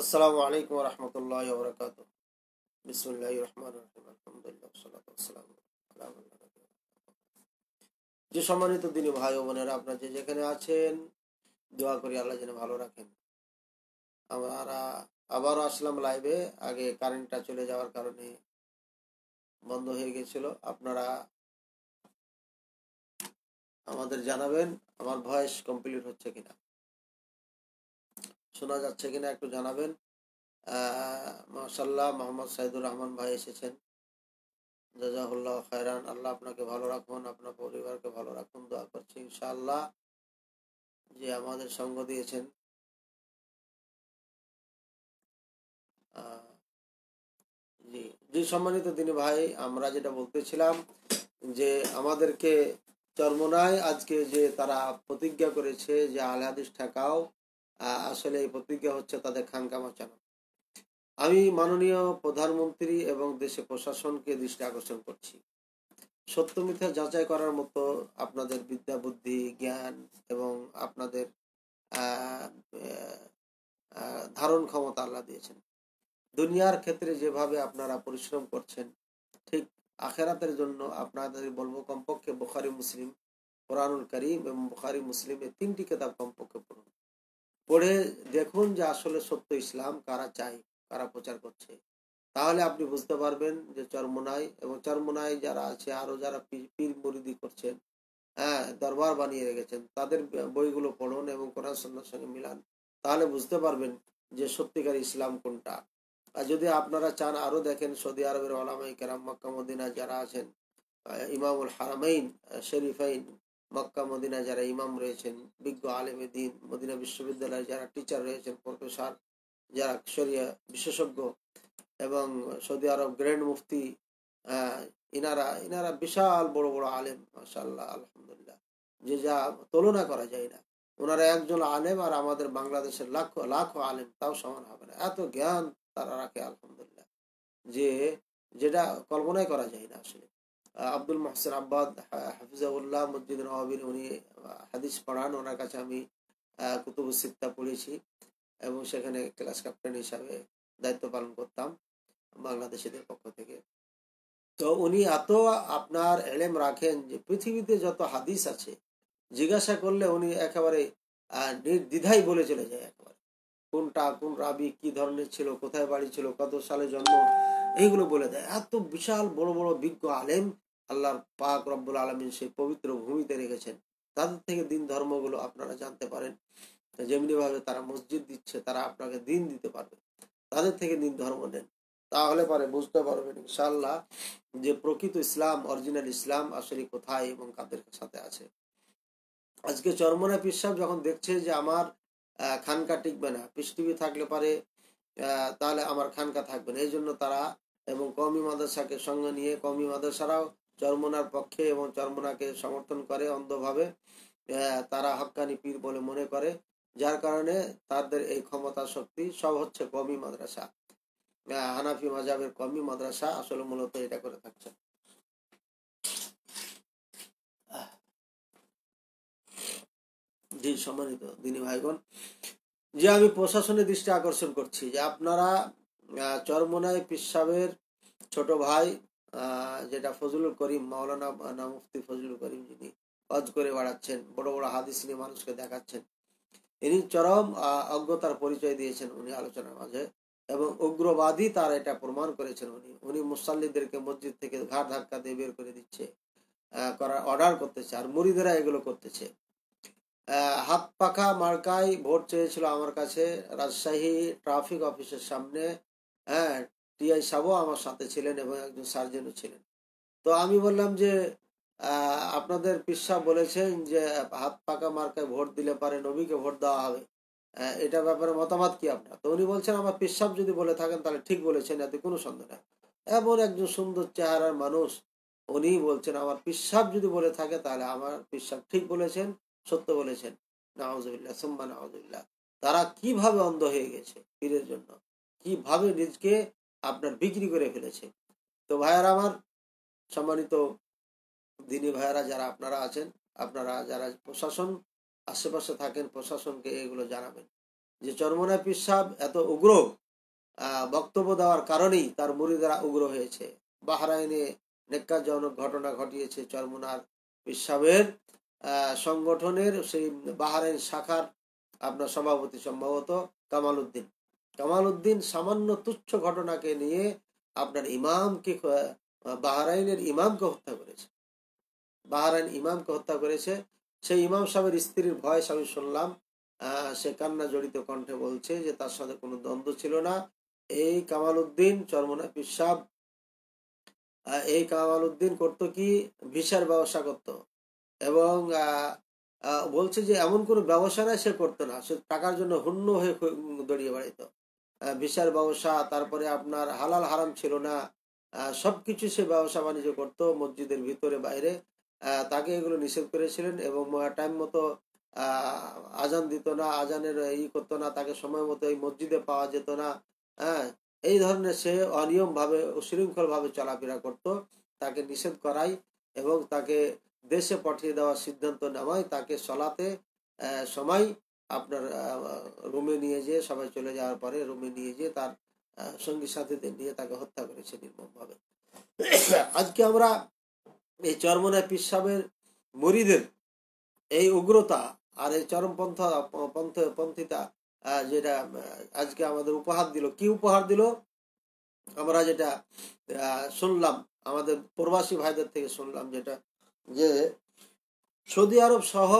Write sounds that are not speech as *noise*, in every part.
আসসালামু আলাইকুম রহমতুল্লাহ বরকাত বিসমুল্লাহ রহমান রহিম আলহামদুলিল্লাহ যে সম্মানিত দিনে ভাই ও বোনেরা আপনারা যে যেখানে আছেন দোয়া করি আল্লাহ যেন ভালো রাখেন আমরা আবারও আসলাম লাইভে আগে কারেন্টটা চলে যাওয়ার কারণে বন্ধ হয়ে গেছিল আপনারা আমাদের জানাবেন আমার ভয়েস কমপ্লিট হচ্ছে কিনা শোনা যাচ্ছে কিনা একটু জানাবেন মাসাল্লাহ মোহাম্মদ সাইদুর রহমান ভাই এসেছেন জাজাহুল্লাহ খায়রান আল্লাহ আপনাকে ভালো রাখুন আপনার পরিবারকে ভালো রাখুন দোয়া করছি ইনশাআল্লাহ যে আমাদের সঙ্গ দিয়েছেন জি সম্মানিত তিনি ভাই আমরা যেটা বলতেছিলাম যে আমাদেরকে চর্মনায় আজকে যে তারা প্রতিজ্ঞা করেছে যে আল ঠেকাও আসলে এই প্রতিজ্ঞা হচ্ছে তাদের খানকা মাচানো আমি মাননীয় প্রধানমন্ত্রী এবং দেশে প্রশাসনকে দৃষ্টি আকর্ষণ করছি সত্য মিথ্যা যাচাই করার মতো আপনাদের বিদ্যা বুদ্ধি জ্ঞান এবং আপনাদের ধারণ ক্ষমতা আল্লাহ দিয়েছেন দুনিয়ার ক্ষেত্রে যেভাবে আপনারা পরিশ্রম করছেন ঠিক আখেরাতের জন্য আপনাদের বলবো কমপক্ষে বুখারি মুসলিম কোরআনুল করিম এবং বুখারি মুসলিম এই তিনটি কেতাব কমপক্ষে পড়ুন পড়ে দেখুন যে আসলে সত্য ইসলাম কারা চাই কারা প্রচার করছে তাহলে আপনি বুঝতে পারবেন যে চর্মনায় এবং চর্মনায় যারা আছে আরও যারা পীর মুরিদি করছেন হ্যাঁ দরবার বানিয়ে রেখেছেন তাদের বইগুলো পড়ুন এবং কোরআন সন্ন্যার সঙ্গে মিলান তাহলে বুঝতে পারবেন যে সত্যিকার ইসলাম কোনটা আর যদি আপনারা চান আরও দেখেন সৌদি আরবের আলামাই কেরাম মক্কামদিনা যারা আছেন ইমামুল হারামাইন শরীফাইন মক্কা মদিনা যারা ইমাম রয়েছেন বিজ্ঞ আলেমে দিন মদিনা বিশ্ববিদ্যালয়ে যারা টিচার রয়েছেন প্রফেসর যারা শরিয়া বিশেষজ্ঞ এবং সৌদি আরব গ্র্যান্ড মুফতি ইনারা ইনারা বিশাল বড় বড় আলেম মাসাল্লাহ আলহামদুলিল্লাহ যে যা তুলনা করা যায় না ওনারা একজন আলেম আর আমাদের বাংলাদেশের লাখ লাখো আলেম তাও সমান হবে না এত জ্ঞান তারা রাখে আলহামদুলিল্লাহ যে যেটা কল্পনাই করা যায় না আসলে আব্দুল মহসেন আব্বাদ হাফিজাউল্লাহ মুদ্দিন নওয়াবির উনি হাদিস পড়ান ওনার কাছে আমি কুতুব সিত্তা পড়েছি এবং সেখানে ক্লাস ক্যাপ্টেন হিসাবে দায়িত্ব পালন করতাম বাংলাদেশিদের পক্ষ থেকে তো উনি এত আপনার এলেম রাখেন যে পৃথিবীতে যত হাদিস আছে জিজ্ঞাসা করলে উনি একেবারে নির্দ্বিধাই বলে চলে যায় একেবারে কোনটা কোন রাবি কি ধরনের ছিল কোথায় বাড়ি ছিল কত সালে জন্ম এইগুলো বলে দেয় এত বিশাল বড় বড় বিজ্ঞ আলেম আল্লাহর পাক রব্বুল আলমিন সেই পবিত্র ভূমিতে রেখেছেন তাদের থেকে দিন ধর্মগুলো আপনারা জানতে পারেন যেমনিভাবে তারা মসজিদ দিচ্ছে তারা আপনাকে দিন দিতে পারবে তাদের থেকে দিন ধর্ম নেন তাহলে পরে বুঝতে পারবেন ইনশাল্লাহ যে প্রকৃত ইসলাম অরিজিনাল ইসলাম আসলে কোথায় এবং কাদের সাথে আছে আজকে চরমনা পিসাব যখন দেখছে যে আমার খানকা টিকবে না পৃষ্টিভি থাকলে পারে তাহলে আমার খানকা থাকবে না এই জন্য তারা এবং কমি মাদ্রাসাকে সঙ্গে নিয়ে কমি মাদ্রাসারাও চরমোনার পক্ষে এবং চরমোনাকে সমর্থন করে অন্ধভাবে তারা হকানি পীর বলে মনে করে যার কারণে তাদের এই ক্ষমতা শক্তি সব হচ্ছে কমি মাদ্রাসা হানাফি মাজাবের কমি মাদ্রাসা আসলে মূলত এটা করে থাকছে জি সম্মানিত দিনী ভাইগণ যে আমি প্রশাসনের দৃষ্টি আকর্ষণ করছি যে আপনারা চরমোনায় পিসাবের ছোট ভাই যেটা ফজলুল করিম মাওলানা মুফতি ফজলুল করিম যিনি হজ করে বাড়াচ্ছেন বড় বড় হাদিস নিয়ে মানুষকে দেখাচ্ছেন ইনি চরম অজ্ঞতার পরিচয় দিয়েছেন উনি আলোচনার মাঝে এবং উগ্রবাদী তার এটা প্রমাণ করেছেন উনি উনি মুসাল্লিদেরকে মসজিদ থেকে ঘাট ধাক্কা দিয়ে বের করে দিচ্ছে করার অর্ডার করতেছে আর মুড়িদেরা এগুলো করতেছে হাত পাখা মার্কায় ভোট চেয়েছিল আমার কাছে রাজশাহী ট্রাফিক অফিসের সামনে হ্যাঁ টিআই সাবও আমার সাথে ছিলেন এবং একজন সার্জেনও ছিলেন তো আমি বললাম যে আপনাদের পিসা বলেছেন যে হাত পাকা মার্কায় ভোট দিলে পারে নবীকে ভোট দেওয়া হবে এটা ব্যাপারে মতামত কি আপনার তো উনি বলছেন আমার পিসাব যদি বলে থাকেন তাহলে ঠিক বলেছেন এতে কোনো সন্দেহ নেই এমন একজন সুন্দর চেহারার মানুষ উনি বলছেন আমার পিসাব যদি বলে থাকে তাহলে আমার পিসাব ঠিক বলেছেন সত্য বলেছেন নওয়াজ সুম্মা নওয়াজ তারা কিভাবে অন্ধ হয়ে গেছে পীরের জন্য কিভাবে নিজকে আপনার বিক্রি করে ফেলেছে তো ভাইয়ারা আমার সম্মানিত দিনী ভাইয়ারা যারা আপনারা আছেন আপনারা যারা প্রশাসন আশেপাশে থাকেন প্রশাসনকে এগুলো জানাবেন যে চর্মনা পিসাব এত উগ্র বক্তব্য দেওয়ার কারণেই তার মুড়িদারা উগ্র হয়েছে বাহরাইনে নেকাজনক ঘটনা ঘটিয়েছে চরমনার পিসাবের সংগঠনের সেই বাহারাইন শাখার আপনার সভাপতি সম্ভবত কামাল উদ্দিন কামাল উদ্দিন সামান্য তুচ্ছ ঘটনাকে নিয়ে আপনার ইমামকে বাহারাইনের ইমামকে হত্যা করেছে বাহারাইন ইমামকে হত্যা করেছে সেই ইমাম সাহেবের স্ত্রীর ভয়েস আমি শুনলাম সে কান্না জড়িত কণ্ঠে বলছে যে তার সাথে কোনো দ্বন্দ্ব ছিল না এই কামাল উদ্দিন চরমনা পিসাব এই কামাল উদ্দিন করতো কি ভিসার ব্যবসা করত এবং বলছে যে এমন কোনো ব্যবসা না সে করতো না সে টাকার জন্য হুন্ন হয়ে দড়িয়ে বেড়াইত বিচার ব্যবসা তারপরে আপনার হালাল হারাম ছিল না সব কিছু সে ব্যবসা বাণিজ্য করত মসজিদের ভিতরে বাইরে তাকে এগুলো নিষেধ করেছিলেন এবং টাইম মতো আজান দিত না আজানের ই করতো না তাকে সময় মতো এই মসজিদে পাওয়া যেত না হ্যাঁ এই ধরনের সে অনিয়মভাবে শৃঙ্খলভাবে চলাফেরা করত তাকে নিষেধ করাই এবং তাকে দেশে পাঠিয়ে দেওয়ার সিদ্ধান্ত নেওয়ায় তাকে চলাতে সময় আপনার রুমে নিয়ে যেয়ে সবাই চলে যাওয়ার পরে রুমে নিয়ে যেয়ে তার সঙ্গী সাথীদের নিয়ে তাকে হত্যা করেছে নির্মমভাবে আজকে আমরা এই চরমনা পিসাবের মরিদের এই উগ্রতা আর এই চরমপন্থা পন্থ পন্থিতা যেটা আজকে আমাদের উপহার দিল কি উপহার দিল আমরা যেটা শুনলাম আমাদের প্রবাসী ভাইদের থেকে শুনলাম যেটা যে সৌদি আরব সহ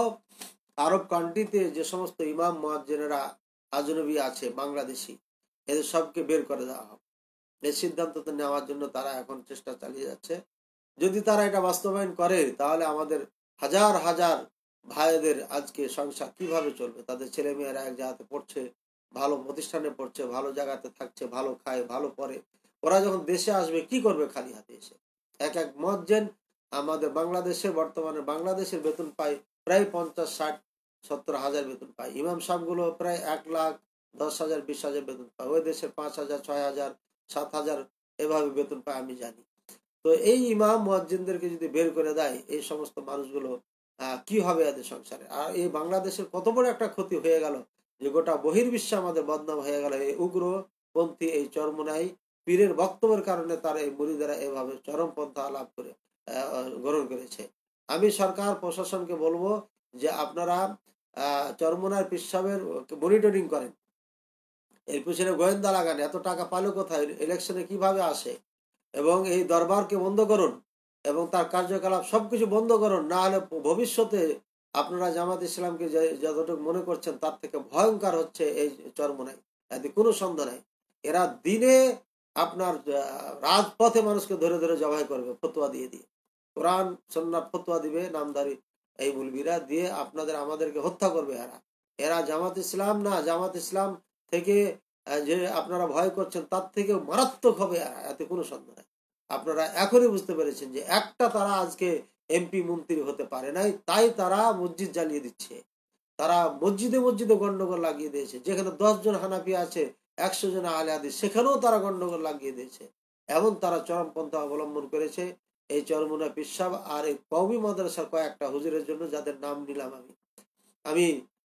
আরব কান্ট্রিতে যে সমস্ত ইমাম মহাজেনেরা আজনবী আছে বাংলাদেশি এদের সবকে বের করে দেওয়া হবে এই সিদ্ধান্ত নেওয়ার জন্য তারা এখন চেষ্টা চালিয়ে যাচ্ছে যদি তারা এটা বাস্তবায়ন করে তাহলে আমাদের হাজার হাজার ভাইদের আজকে সংসার কিভাবে চলবে তাদের ছেলে মেয়েরা এক জায়গাতে পড়ছে ভালো প্রতিষ্ঠানে পড়ছে ভালো জায়গাতে থাকছে ভালো খায় ভালো পরে ওরা যখন দেশে আসবে কি করবে খালি হাতে এসে এক এক যেন আমাদের বাংলাদেশে বর্তমানে বাংলাদেশের বেতন পায় প্রায় পঞ্চাশ ষাট সত্তর হাজার বেতন পায় ইমাম সাহেবগুলো প্রায় এক লাখ দশ হাজার বিশ হাজার বেতন পায় ওই দেশে পাঁচ হাজার ছয় হাজার সাত হাজার এভাবে বেতন পায় আমি জানি তো এই ইমাম মহাজিনদেরকে যদি বের করে দেয় এই সমস্ত মানুষগুলো কি হবে এদের সংসারে আর এই বাংলাদেশের কত বড় একটা ক্ষতি হয়ে গেল যে গোটা বহির্বিশ্বে আমাদের বদনাম হয়ে গেল এই উগ্র পন্থী এই চরমনাই পীরের বক্তব্যের কারণে তারা এই মুড়িদারা এভাবে চরমপন্থা লাভ করে গ্রহণ করেছে আমি সরকার প্রশাসনকে বলবো যে আপনারা চরমোনার পিসাবের মনিটরিং করেন এর পিছনে গোয়েন্দা লাগান এত টাকা পালো কোথায় ইলেকশনে কিভাবে আসে এবং এই দরবারকে বন্ধ করুন এবং তার কার্যকলাপ সবকিছু বন্ধ করুন না হলে ভবিষ্যতে আপনারা জামাত ইসলামকে যতটুকু মনে করছেন তার থেকে ভয়ঙ্কর হচ্ছে এই চরমোনাই এতে কোনো সন্দেহ নাই এরা দিনে আপনার রাজপথে মানুষকে ধরে ধরে জবাই করবে ফতুয়া দিয়ে দিয়ে কোরআন সন্ন্যার ফতোয়া দিবে নামদারি এই মুলবিরা দিয়ে আপনাদের আমাদেরকে হত্যা করবে এরা এরা জামাত ইসলাম না জামাত ইসলাম থেকে যে আপনারা ভয় করছেন তার থেকে মারাত্মক হবে এরা এতে কোনো সন্দেহ নেই আপনারা এখনই বুঝতে পেরেছেন যে একটা তারা আজকে এমপি মন্ত্রী হতে পারে নাই তাই তারা মসজিদ জ্বালিয়ে দিচ্ছে তারা মসজিদে মসজিদে গন্ডগোল লাগিয়ে দিয়েছে যেখানে জন হানাফি আছে একশো জন আলে আদি সেখানেও তারা গন্ডগোল লাগিয়ে দিয়েছে এমন তারা চরমপন্থা অবলম্বন করেছে এই চরমোনা পেশাব আর এই কৌমি মাদ্রাসার কয়েকটা হুজুরের জন্য যাদের নাম নিলাম আমি আমি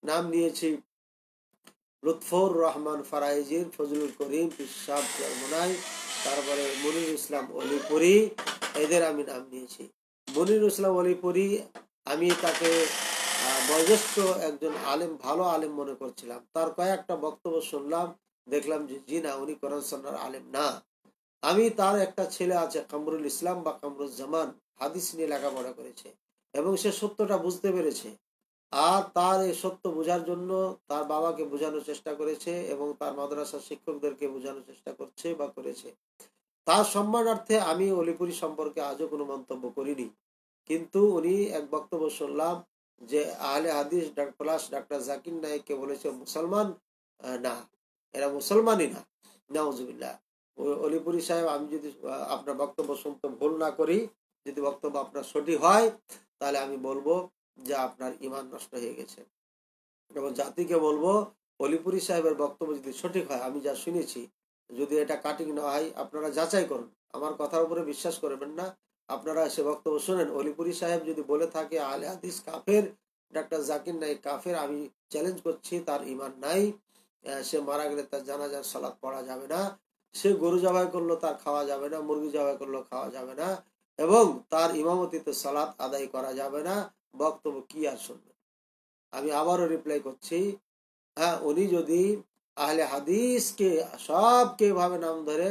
নাম নিয়েছি লুৎফর রহমান ফারাইজির ফজলুল করিম পিসাব চরমোনাই তারপরে মনির ইসলাম অলিপুরি এদের আমি নাম নিয়েছি মনির ইসলাম অলিপুরি আমি তাকে বয়োজ্যেষ্ঠ একজন আলেম ভালো আলেম মনে করছিলাম তার কয়েকটা বক্তব্য শুনলাম দেখলাম যে জি না উনি কোরআন সন্ন্যার আলেম না আমি তার একটা ছেলে আছে কামরুল ইসলাম বা কামরুল জামান হাদিস নিয়ে লেখাপড়া করেছে এবং সে সত্যটা বুঝতে পেরেছে আর তার এই সত্য বোঝার জন্য তার বাবাকে বোঝানোর চেষ্টা করেছে এবং তার মাদ্রাসার শিক্ষকদেরকে বোঝানোর চেষ্টা করছে বা করেছে তার সম্মানার্থে আমি অলিপুরি সম্পর্কে আজও কোনো মন্তব্য করিনি কিন্তু উনি এক বক্তব্য শুনলাম যে আহলে হাদিস প্লাস ডাক্তার জাকির নায়ককে বলেছে মুসলমান না এরা মুসলমানই না নাউজুবিল্লাহ অলিপুরি সাহেব আমি যদি আপনার বক্তব্য শুনতে ভুল না করি যদি বক্তব্য আপনার সঠিক হয় তাহলে আমি বলবো যে আপনার ইমান নষ্ট হয়ে গেছে এবং জাতিকে বলবো অলিপুরি সাহেবের বক্তব্য যদি সঠিক হয় আমি যা শুনেছি যদি এটা কাটিং না হয় আপনারা যাচাই করুন আমার কথার উপরে বিশ্বাস করবেন না আপনারা সে বক্তব্য শোনেন অলিপুরি সাহেব যদি বলে থাকে আলে হাদিস কাফের ডাক্তার জাকির নাই কাফের আমি চ্যালেঞ্জ করছি তার ইমান নাই সে মারা গেলে তার জানাজার সালাদ পড়া যাবে না সে গরু জবাই করলো তার খাওয়া যাবে না মুরগি জবাই করলো খাওয়া যাবে না এবং তার ইমামতিতে সালাত আদায় করা যাবে না বক্তব্য কি আর শুনবে আমি আবারও রিপ্লাই করছি হ্যাঁ উনি যদি আহলে হাদিসকে সবকে এভাবে নাম ধরে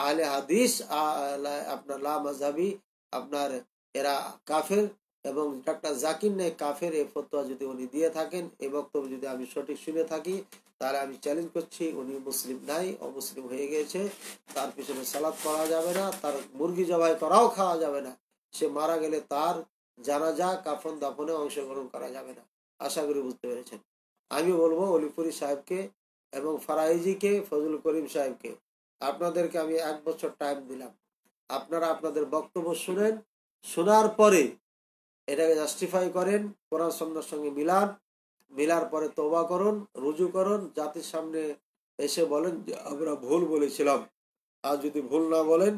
আহলে হাদিস আপনার লা মজাবি আপনার এরা কাফের এবং ডাক্তার জাকির নাই কাফের এ ফতোয়া যদি উনি দিয়ে থাকেন এ বক্তব্য যদি আমি সঠিক শুনে থাকি তাহলে আমি চ্যালেঞ্জ করছি উনি মুসলিম নাই অমুসলিম হয়ে গেছে তার পিছনে সালাদ করা যাবে না তার মুরগি জবাই করাও খাওয়া যাবে না সে মারা গেলে তার জানাজা কাফন দাফনে অংশগ্রহণ করা যাবে না আশা করি বুঝতে পেরেছেন আমি বলবো অলিপুরি সাহেবকে এবং ফারাইজিকে ফজল করিম সাহেবকে আপনাদেরকে আমি এক বছর টাইম দিলাম আপনারা আপনাদের বক্তব্য শুনেন শোনার পরে এটাকে জাস্টিফাই করেন কোরআন সন্ন্যার সঙ্গে মিলান মিলার পরে তোবা করুন রুজু করুন জাতির সামনে এসে বলেন যে আমরা ভুল বলেছিলাম আর যদি ভুল না বলেন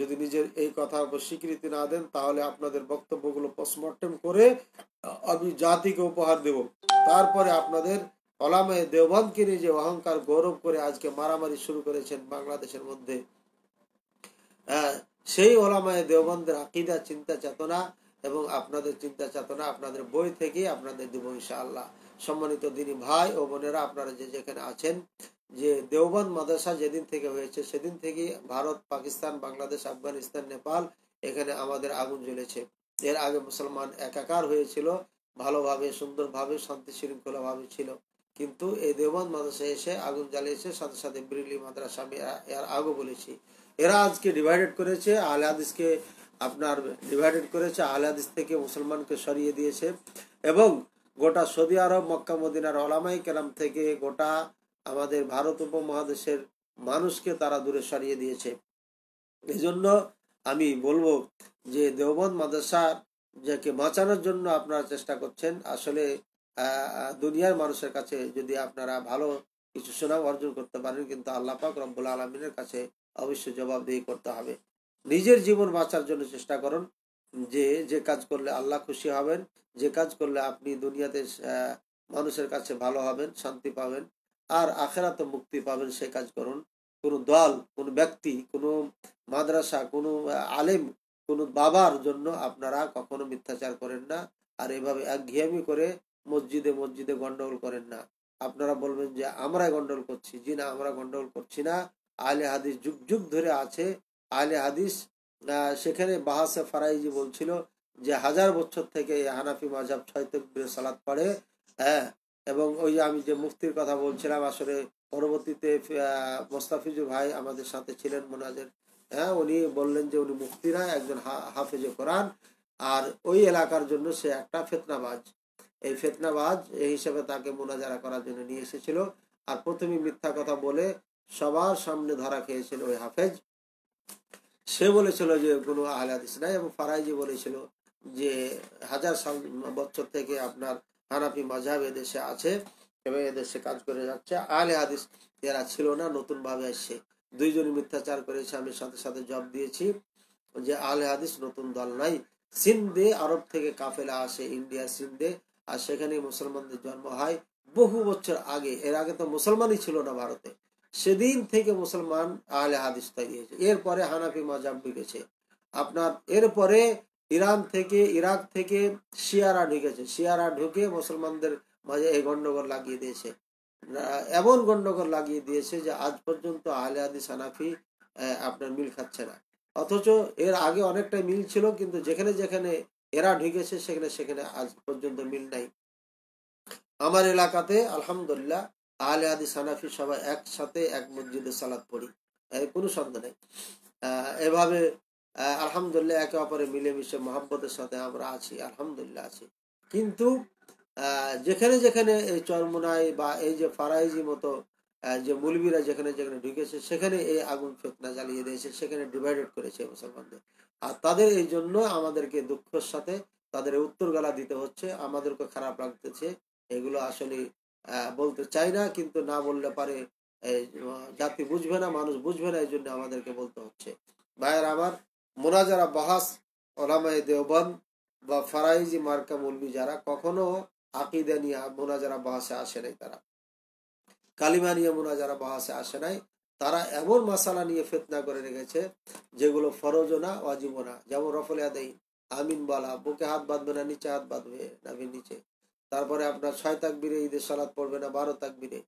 যদি নিজের এই কথার উপর স্বীকৃতি না দেন তাহলে আপনাদের বক্তব্যগুলো পোস্টমর্টম করে আমি জাতিকে উপহার দেব তারপরে আপনাদের অলামে দেওবানকে নিয়ে যে অহংকার গৌরব করে আজকে মারামারি শুরু করেছেন বাংলাদেশের মধ্যে সেই ওলামায় দেওবানদের আকিদা চিন্তা চেতনা এবং আপনাদের চিন্তা চেতনা আপনাদের বই থেকে আপনাদের দেব ইনশাআল্লাহ সম্মানিত দিনই ভাই ও বোনেরা আপনারা যে যেখানে আছেন যে দেওবান মাদ্রাসা যেদিন থেকে হয়েছে সেদিন থেকে ভারত পাকিস্তান বাংলাদেশ আফগানিস্তান নেপাল এখানে আমাদের আগুন জ্বলেছে এর আগে মুসলমান একাকার হয়েছিল ভালোভাবে সুন্দরভাবে শান্তি শৃঙ্খলাভাবে ছিল কিন্তু এই দেওবান মাদ্রাসা এসে আগুন জ্বালিয়েছে সাথে সাথে বিরলি মাদ্রাসা আমি এর আগও বলেছি এরা আজকে ডিভাইডেড করেছে আল আপনার ডিভাইডেড করেছে আহলাদিস থেকে মুসলমানকে সরিয়ে দিয়েছে এবং গোটা সৌদি আরব মক্কা মদিনার ওলামাই কেলাম থেকে গোটা আমাদের ভারত উপমহাদেশের মানুষকে তারা দূরে সরিয়ে দিয়েছে এজন্য আমি বলবো যে দেওবন্দ মাদ্রাসা যাকে বাঁচানোর জন্য আপনারা চেষ্টা করছেন আসলে দুনিয়ার মানুষের কাছে যদি আপনারা ভালো কিছু সুনাম অর্জন করতে পারেন কিন্তু আল্লাপাক রব্বুল আলমিনের কাছে অবশ্যই জবাবদেহি করতে হবে নিজের জীবন বাঁচার জন্য চেষ্টা করুন যে যে কাজ করলে আল্লাহ খুশি হবেন যে কাজ করলে আপনি দুনিয়াতে মানুষের কাছে ভালো হবেন শান্তি পাবেন আর আখেরাতে মুক্তি পাবেন সে কাজ করুন কোনো দল কোনো ব্যক্তি কোনো মাদ্রাসা কোনো আলেম কোনো বাবার জন্য আপনারা কখনো মিথ্যাচার করেন না আর এভাবে একঘেয়ামি করে মসজিদে মসজিদে গন্ডগোল করেন না আপনারা বলবেন যে আমরাই গন্ডগোল করছি জি না আমরা গন্ডগোল করছি না আলে হাদিস যুগ যুগ ধরে আছে আলে হাদিস সেখানে বাহাসে ফারাইজি বলছিল যে হাজার বছর থেকে হানাফি মাঝাব ছয় সালাত পড়ে হ্যাঁ এবং ওই যে আমি যে মুফতির কথা বলছিলাম আসলে পরবর্তীতে মোস্তাফিজু ভাই আমাদের সাথে ছিলেন মোনাজের হ্যাঁ উনি বললেন যে উনি মুফতিরা একজন হাফেজে কোরআন আর ওই এলাকার জন্য সে একটা ফেতনাবাজ এই ফেতনাবাজ এই হিসেবে তাকে মোনাজারা করার জন্য নিয়ে এসেছিল আর প্রথমে মিথ্যা কথা বলে সবার সামনে ধরা খেয়েছিল ওই হাফেজ সে বলেছিল যে কোনো আহলে হাদিস নাই এবং ফারাইজি বলেছিল যে হাজার বছর থেকে আপনার হানাফি মাঝাব এদেশে আছে এবং এদেশে কাজ করে যাচ্ছে আহলে হাদিস এরা ছিল না নতুন ভাবে আসছে দুইজনই মিথ্যাচার করেছে আমি সাথে সাথে জব দিয়েছি যে আহলে হাদিস নতুন দল নাই সিন্দে আরব থেকে কাফেলা আসে ইন্ডিয়া সিন্দে আর সেখানে মুসলমানদের জন্ম হয় বহু বছর আগে এর আগে তো মুসলমানই ছিল না ভারতে সেদিন থেকে মুসলমান আহলে হাদিস তৈরি হয়েছে এরপরে হানাফি মজাব ঢুকেছে আপনার এরপরে ইরান থেকে ইরাক থেকে শিয়ারা ঢুকেছে শিয়ারা ঢুকে মুসলমানদের মাঝে এই গণ্ডগোল লাগিয়ে দিয়েছে এমন গণ্ডগোল লাগিয়ে দিয়েছে যে আজ পর্যন্ত আহলে হাদিস হানাফি আপনার মিল খাচ্ছে না অথচ এর আগে অনেকটা মিল ছিল কিন্তু যেখানে যেখানে এরা ঢুকেছে সেখানে সেখানে আজ পর্যন্ত মিল নাই আমার এলাকাতে আলহামদুলিল্লাহ আলে আদি সানাফি সবাই একসাথে এক মসজিদে সালাদ পড়ি কোনো সন্দেহ নেই এভাবে আলহামদুলিল্লাহ একে অপরে মিলেমিশে মোহাম্মতের সাথে আমরা আছি আলহামদুলিল্লাহ আছি কিন্তু যেখানে যেখানে এই চরমনাই বা এই যে ফারাইজি মতো যে মুলবিরা যেখানে যেখানে ঢুকেছে সেখানে এই আগুন ফেতনা জ্বালিয়ে দিয়েছে সেখানে ডিভাইডেড করেছে মুসলমানদের আর তাদের এই জন্য আমাদেরকে দুঃখের সাথে তাদের উত্তর গালা দিতে হচ্ছে আমাদেরকে খারাপ লাগতেছে এগুলো আসলে বলতে চাই না কিন্তু না বললে পারে জাতি বুঝবে না মানুষ বুঝবে না এই জন্য আমাদেরকে বলতে হচ্ছে ভাইয়ের আমার মোনাজারা বাহাস ওলামায় দেওবন বা ফারাইজি মার্কা মুলবি যারা কখনো আকিদা নিয়ে মোনাজারা বাহাসে আসে নাই তারা কালিমা নিয়ে মোনাজারা বাহাসে আসে নাই তারা এমন মাসালা নিয়ে ফেতনা করে রেখেছে যেগুলো ফরজও না অজীবনা যেমন রফলিয়া দেই আমিন বলা বুকে হাত বাঁধবে না নিচে হাত বাঁধবে নাভির নিচে তারপরে আপনার ছয় তাকবিরে ঈদের সালাদ পড়বে না বারো তাকবিরে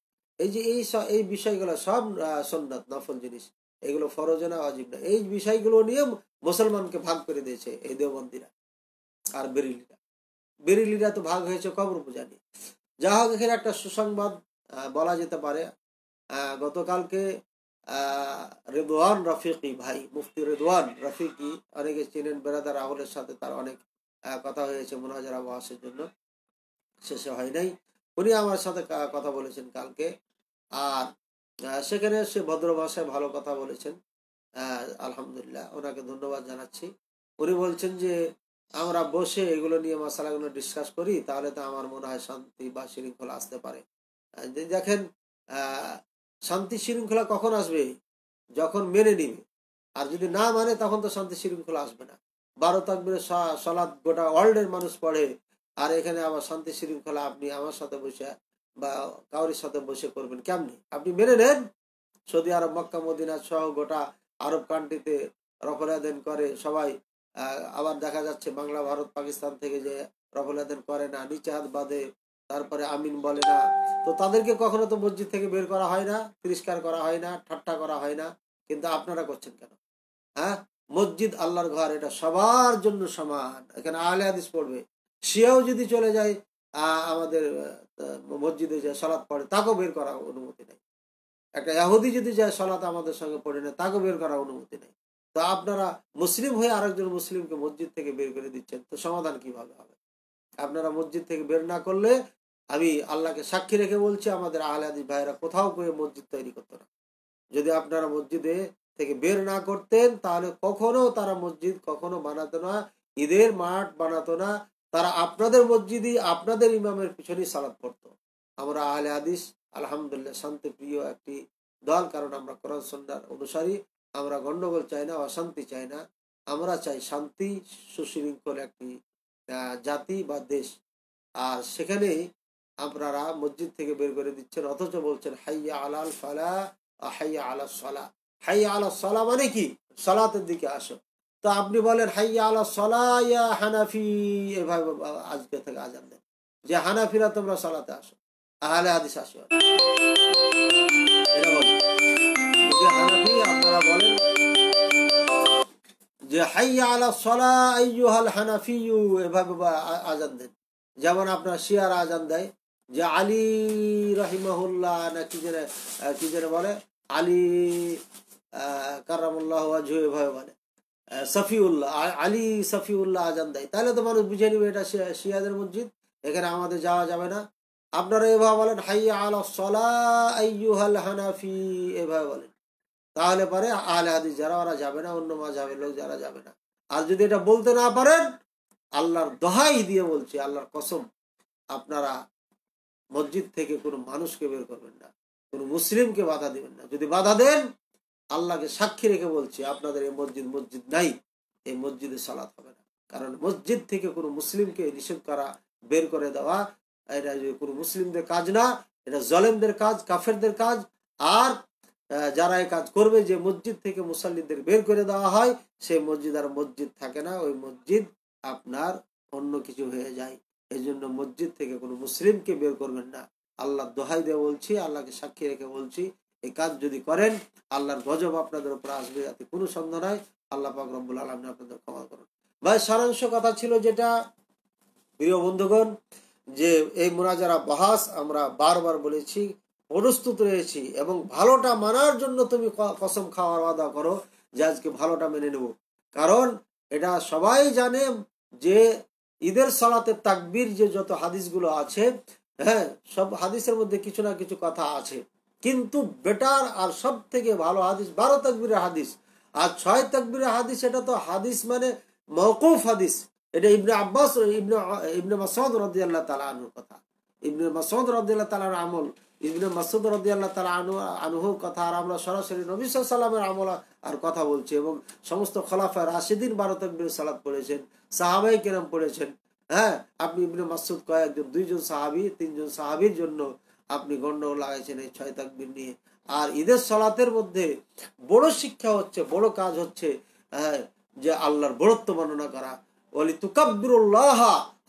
এই যে এই এই বিষয়গুলো সব সন্ন্যাত নফল জিনিস এগুলো ফরজে না অজীব না এই বিষয়গুলো নিয়ে মুসলমানকে ভাগ করে দিয়েছে এই দেবন্দিরা আর বেরিলিরা বেরিলিরা তো ভাগ হয়েছে কবর পূজা নিয়ে যা হোক এখানে একটা সুসংবাদ বলা যেতে পারে গতকালকে রেদোয়ান রফিকি ভাই মুফতি রেদোয়ান রফিকি অনেকে চিনেন বেরাদার রাহুলের সাথে তার অনেক কথা হয়েছে মোনাজারা আবহাসের জন্য শেষে হয় নাই উনি আমার সাথে কথা বলেছেন কালকে আর সেখানে সে ভদ্র ভাষায় ভালো কথা বলেছেন আলহামদুলিল্লাহ ওনাকে ধন্যবাদ জানাচ্ছি উনি বলছেন যে আমরা বসে এগুলো নিয়ে মশালাগুলো ডিসকাস করি তাহলে তো আমার মনে হয় শান্তি বা শৃঙ্খলা আসতে পারে দেখেন শান্তি শৃঙ্খলা কখন আসবে যখন মেনে নিবে আর যদি না মানে তখন তো শান্তি শৃঙ্খলা আসবে না বারো তাকবে সলাদ গোটা ওয়ার্ল্ডের মানুষ পড়ে আর এখানে আমার শান্তি শৃঙ্খলা আপনি আমার সাথে বসে বা কাউরির সাথে বসে করবেন কেমনি আপনি মেনে নেন সৌদি আরব মক্কা মদিনা সহ গোটা আরব কান্ট্রিতে রফলাদেন করে সবাই আবার দেখা যাচ্ছে বাংলা ভারত পাকিস্তান থেকে যে রফলাদেন করে না নিচে হাত বাঁধে তারপরে আমিন বলে না তো তাদেরকে কখনো তো মসজিদ থেকে বের করা হয় না তিরস্কার করা হয় না ঠাট্টা করা হয় না কিন্তু আপনারা করছেন কেন হ্যাঁ মসজিদ আল্লাহর ঘর এটা সবার জন্য সমান এখানে আহলে হাদিস পড়বে সেও যদি চলে যায় আমাদের মসজিদে যে সলাৎ পড়ে তাকেও বের করা অনুমতি নেই একটা এহুদি যদি যায় সলাৎ আমাদের সঙ্গে পড়ে না তাকেও বের করা অনুমতি নেই তো আপনারা মুসলিম হয়ে আরেকজন মুসলিমকে মসজিদ থেকে বের করে দিচ্ছেন তো সমাধান কিভাবে হবে আপনারা মসজিদ থেকে বের না করলে আমি আল্লাহকে সাক্ষী রেখে বলছি আমাদের আহলাদি ভাইরা কোথাও করে মসজিদ তৈরি করতো না যদি আপনারা মসজিদে থেকে বের না করতেন তাহলে কখনো তারা মসজিদ কখনো বানাতো না ঈদের মাঠ বানাতো না তারা আপনাদের মসজিদই আপনাদের ইমামের পিছনেই সালাদ পড়ত আমরা আহলে আদিস আলহামদুলিল্লাহ শান্তিপ্রিয় একটি দল কারণ আমরা কোরআন সন্ধ্যার অনুসারী আমরা গণ্ডগোল চাই না অশান্তি চাই না আমরা চাই শান্তি সুশৃঙ্খল একটি জাতি বা দেশ আর সেখানে আপনারা মসজিদ থেকে বের করে দিচ্ছেন অথচ বলছেন হাইয়া আলাল ফালা হাইয়া আলা সালা হাইয়া আলা সালা মানে কি সালাতের দিকে আসো তা আপনি বলেন হাইয়া আলা সলাইয়া হানাফি এভাবে আজকে থেকে আজান দেন যে হানাফিরা তোমরা সলাতে আসো আহলে আদিস আসো আপনারা বলেন যে হাইয়া আলা সলা আইহাল হানাফি ইউ এভাবে আজান দেন যেমন আপনার শিয়ার আজান দেয় যে আলী রহিমাহুল্লাহ না কি যেন কি যেন বলে আলী কারামুল্লাহ এভাবে বলে সফিউল্লাহ আলী সফিউল্লাহ আজান দেয় তাহলে তো মানুষ বুঝে নিবে এটা শিয়াদের মসজিদ এখানে আমাদের যাওয়া যাবে না আপনারা এভাবে বলেন হাই আল সলাহাল হানাফি এভাবে বলেন তাহলে পরে আলে হাদিস যারা ওরা যাবে না অন্য মা যাবে লোক যারা যাবে না আর যদি এটা বলতে না পারেন আল্লাহর দহাই দিয়ে বলছি আল্লাহর কসম আপনারা মসজিদ থেকে কোনো মানুষকে বের করবেন না কোনো মুসলিমকে বাধা দিবেন না যদি বাধা দেন আল্লাহকে সাক্ষী রেখে বলছি আপনাদের এই মসজিদ মসজিদ নাই এই মসজিদে সালাত হবে না কারণ মসজিদ থেকে কোনো মুসলিমকে নিষেধ করা বের করে দেওয়া এটা কোনো মুসলিমদের কাজ না এটা জলেমদের কাজ কাফেরদের কাজ আর যারা এই কাজ করবে যে মসজিদ থেকে মুসল্লিদের বের করে দেওয়া হয় সেই মসজিদ আর মসজিদ থাকে না ওই মসজিদ আপনার অন্য কিছু হয়ে যায় এই জন্য মসজিদ থেকে কোনো মুসলিমকে বের করবেন না আল্লাহ দোহাই দিয়ে বলছি আল্লাহকে সাক্ষী রেখে বলছি এই কাজ যদি করেন আল্লাহর গজব আপনাদের উপর আসবে যাতে কোনো সন্দেহ নয় আল্লাহ পাক রব্বুল আলম আপনাদের ক্ষমা করুন ভাই সারাংশ কথা ছিল যেটা প্রিয় বন্ধুগণ যে এই মুনাজারা বাহাস আমরা বারবার বলেছি প্রস্তুত রয়েছি এবং ভালোটা মানার জন্য তুমি কসম খাওয়ার আদা করো যে আজকে ভালোটা মেনে নেব কারণ এটা সবাই জানে যে ঈদের সালাতে তাকবির যে যত হাদিসগুলো আছে হ্যাঁ সব হাদিসের মধ্যে কিছু না কিছু কথা আছে কিন্তু বেটার আর সব থেকে ভালো হাদিস বারো তাকবিরের হাদিস আর ছয় তাকবিরের হাদিস এটা তো হাদিস মানে মহকুফ হাদিস এটা ইবনে আব্বাস ইবনে ইবনে মাসুদ রদি আল্লাহ তালা আনুর কথা ইবনে মাসুদ রদি আল্লাহ তালার আমল ইবনে মাসুদ রদি আল্লাহ তালা আনু আনুহুর কথা আর আমরা সরাসরি নবী সাল্লামের আমল আর কথা বলছি এবং সমস্ত খলাফা রাশিদিন বারো তাকবির সালাদ পড়েছেন সাহাবাই কেরাম পড়েছেন হ্যাঁ আপনি ইবনে মাসুদ কয়েকজন দুইজন সাহাবি তিনজন সাহাবির জন্য আপনি গন্ডগোল লাগাইছেন এই ছয় তাকবির নিয়ে আর ঈদের সলাতের মধ্যে বড় শিক্ষা হচ্ছে বড় কাজ হচ্ছে হ্যাঁ, যে আল্লাহর বড়ত্ব বর্ণনা করা বলি তুকাব্বিরুল্লাহ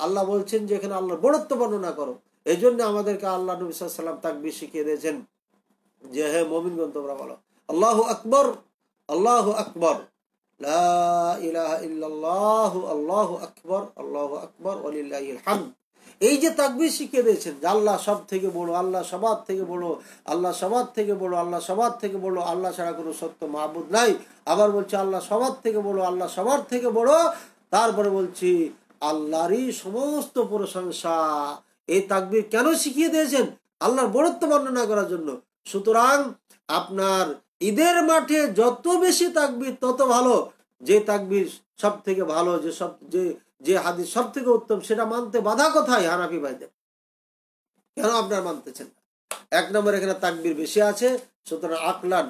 আল্লাহ বলছেন যে এখানে আল্লাহর বড়ত্ব বর্ণনা করো এই জন্য আমাদেরকে আল্লাহ নবী সাল্লাম তাকবির শিখিয়ে দিয়েছেন যে হে মমিন গন্ত আল্লাহ আকবর আল্লাহ আকবর লা ইলাহা ইল্লাল্লাহ আল্লাহ আকবর আল্লাহ আকবর ওয়ালিল্লাহিল হামদ এই যে তাকবির শিখিয়ে দিয়েছেন আল্লাহ সব থেকে বড় আল্লাহ সবার থেকে বড় আল্লাহ সবার থেকে বড় আল্লাহ সবার থেকে বড় আল্লাহ ছাড়া কোনো সত্য মাহবুদ নাই আবার বলছি আল্লাহ সবার থেকে বড় আল্লাহ সবার থেকে বড় তারপরে বলছি আল্লাহরই সমস্ত প্রশংসা এই তাকবির কেন শিখিয়ে দিয়েছেন আল্লাহর বড়ত্ব বর্ণনা করার জন্য সুতরাং আপনার ঈদের মাঠে যত বেশি তাকবির তত ভালো যে তাকবির সব থেকে ভালো যে সব যে যে হাদিস সব থেকে উত্তম সেটা মানতে বাধা কোথায় হানাফি ভাইদের কেন আপনার মানতেছেন এক নম্বর এখানে তাকবির বেশি আছে সুতরাং আকলান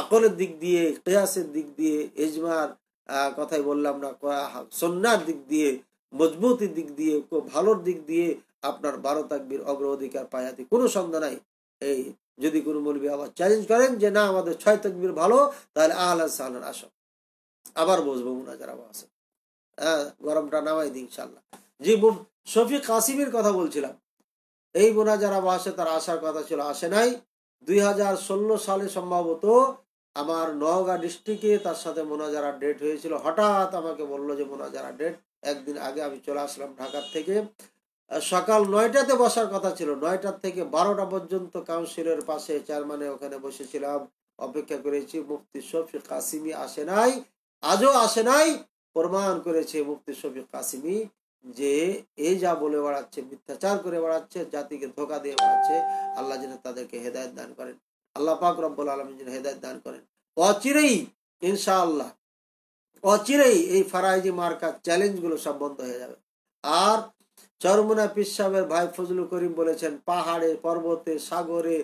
আকলের দিক দিয়ে কেয়াসের দিক দিয়ে এজমার কথাই বললাম না সন্ন্যার দিক দিয়ে মজবুতির দিক দিয়ে ভালোর দিক দিয়ে আপনার বারো তাকবির অগ্র অধিকার পায়াতে কোনো সন্দেহ নাই এই যদি কোনো বলবি আবার চ্যালেঞ্জ করেন যে না আমাদের ছয় তাকবির ভালো তাহলে আহলান সাহান আসো আবার বসবো মুনাজার আবার আসে হ্যাঁ গরমটা নামাই দিই ইনশাল্লাহ বোন শফিক কাসিমের কথা বলছিলাম এই বোনা যারা মাসে তারা আসার কথা ছিল আসে নাই দুই হাজার ষোলো সালে সম্ভবত আমার নওগাঁ ডিস্ট্রিক্টে তার সাথে মোনাজারা ডেট হয়েছিল হঠাৎ আমাকে বললো যে মোনাজারা ডেট একদিন আগে আমি চলে আসলাম ঢাকার থেকে সকাল নয়টাতে বসার কথা ছিল নয়টার থেকে বারোটা পর্যন্ত কাউন্সিলের পাশে চেয়ারম্যানে ওখানে বসেছিলাম অপেক্ষা করেছি মুফতি শফিক কাসিমি আসে নাই আজও আসে নাই প্রমাণ করেছে মুফতি শফিক কাসিমি যে এ যা বলে বাড়াচ্ছে মিথ্যাচার করে বাড়াচ্ছে জাতিকে ধোকা দিয়ে বাড়াচ্ছে আল্লাহ যেন তাদেরকে হেদায়ত দান করেন আল্লাহ পাক রব্বুল আলম যেন হেদায়ত দান করেন অচিরেই ইনশা আল্লাহ অচিরেই এই ফারাইজি মার্কা চ্যালেঞ্জগুলো সব বন্ধ হয়ে যাবে আর চরমুনা পিসাবের ভাই ফজলুল করিম বলেছেন পাহাড়ে পর্বতে সাগরে